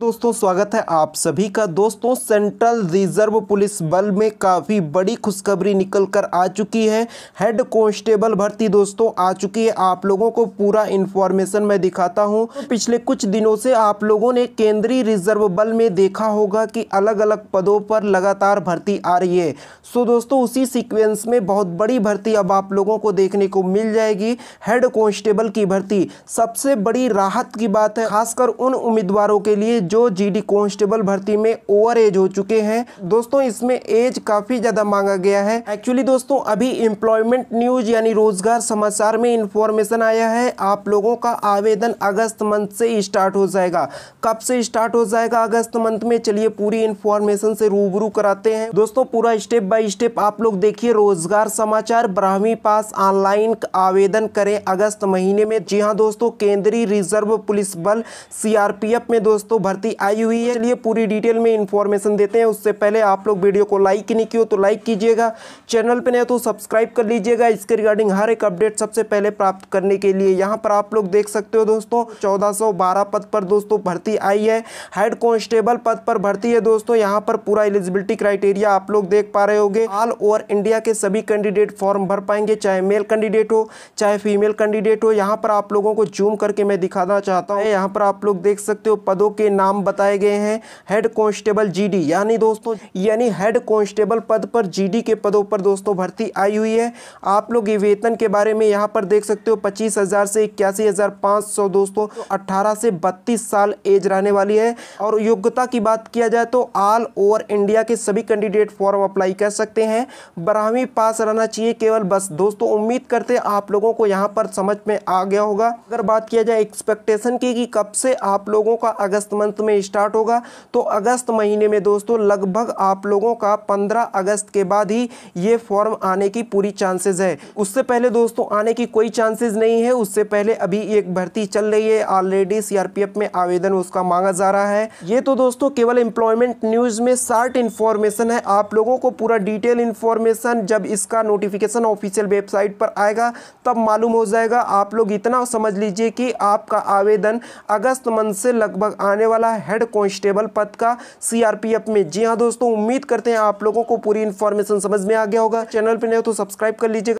दोस्तों स्वागत है आप सभी का दोस्तों सेंट्रल रिजर्व पुलिस बल में काफ़ी बड़ी खुशखबरी निकल कर आ चुकी है हेड कांस्टेबल भर्ती दोस्तों आ चुकी है आप लोगों को पूरा इन्फॉर्मेशन मैं दिखाता हूं पिछले कुछ दिनों से आप लोगों ने केंद्रीय रिजर्व बल में देखा होगा कि अलग अलग पदों पर लगातार भर्ती आ रही है सो दोस्तों उसी सिक्वेंस में बहुत बड़ी भर्ती अब आप लोगों को देखने को मिल जाएगी हेड कॉन्स्टेबल की भर्ती सबसे बड़ी राहत की बात है खासकर उन उम्मीदवारों के लिए जो जीडी कांस्टेबल भर्ती में ओवर एज हो चुके हैं दोस्तों इसमें एज काफ़ी ज़्यादा मांगा गया है एक्चुअली दोस्तों अभी एम्प्लॉयमेंट न्यूज यानी रोजगार समाचार में इंफॉर्मेशन आया है आप लोगों का आवेदन अगस्त मंथ से स्टार्ट हो जाएगा कब से स्टार्ट हो जाएगा अगस्त मंथ में चलिए पूरी इंफॉर्मेशन से रूबरू कराते हैं दोस्तों पूरा स्टेप बाय स्टेप आप लोग देखिए रोजगार समाचार ब्राह्मी पास ऑनलाइन आवेदन करें अगस्त महीने में जी हाँ दोस्तों केंद्रीय रिजर्व पुलिस बल सीआरपीएफ में दोस्तों भर्ती आई हुई है चलिए पूरी डिटेल में इन्फॉर्मेशन देते हैं उससे पहले आप लोग वीडियो को लाइक नहीं किया तो लाइक कीजिएगा चैनल पर नहीं तो सब्सक्राइब कर लीजिएगा इसके रिगार्डिंग हर एक अपडेट सबसे पहले प्राप्त करने के लिए यहाँ पर आप लोग देख सकते हो दोस्तों चौदह पद पर दोस्तों भर्ती आई है हेड कॉन्स्टेबल पद पर भर्ती है दोस्तों यहाँ पर पूरा एलिजिबिलिटी क्राइटेरिया आप लोग देख पा रहे होंगे ऑल ओवर इंडिया के सभी कैंडिडेट फॉर्म भर पाएंगे चाहे मेल कैंडिडेट हो चाहे फीमेल कैंडिडेट हो यहाँ पर आप लोगों को जूम करके मैं दिखाना चाहता हूँ यहाँ पर आप लोग देख सकते हो पदों के नाम नाम बताए गए हैं हेड कांस्टेबल जीडी यानी दोस्तों यानी हेड कांस्टेबल पद पर जीडी के पदों पर दोस्तों भर्ती आई हुई है आप लोग ये वेतन के बारे में यहाँ पर देख सकते हो पच्चीस हज़ार से इक्यासी हज़ार पाँच सौ दोस्तों अट्ठारह से बत्तीस साल एज रहने वाली है और योग्यता की बात किया जाए तो ऑल ओवर इंडिया के सभी कैंडिडेट फॉर्म अप्लाई कर सकते हैं बारहवीं पास रहना चाहिए केवल बस दोस्तों उम्मीद करते हैं आप लोगों को यहाँ पर समझ में आ गया होगा अगर बात किया जाए एक्सपेक्टेशन की कि कब से आप लोगों का अगस्त मंथ अंत में स्टार्ट होगा तो अगस्त महीने में दोस्तों लगभग आप लोगों का पंद्रह अगस्त के बाद ही ये फॉर्म आने की पूरी चांसेज है उससे पहले दोस्तों आने की कोई चांसेज नहीं है उससे पहले अभी एक भर्ती चल रही है ऑलरेडी सीआरपीएफ में आवेदन उसका मांगा जा रहा है ये तो दोस्तों केवल एम्प्लॉयमेंट न्यूज में शार्ट इन्फॉर्मेशन है आप लोगों को पूरा डिटेल इन्फॉर्मेशन जब इसका नोटिफिकेशन ऑफिशियल वेबसाइट पर आएगा तब मालूम हो जाएगा आप लोग इतना समझ लीजिए कि आपका आवेदन अगस्त मंथ से लगभग आने वाला वाला हेड कांस्टेबल पद का सीआरपीएफ में जी हाँ दोस्तों उम्मीद करते हैं आप लोगों को पूरी इन्फॉर्मेशन समझ में आ गया होगा चैनल पर नहीं हो तो सब्सक्राइब कर लीजिएगा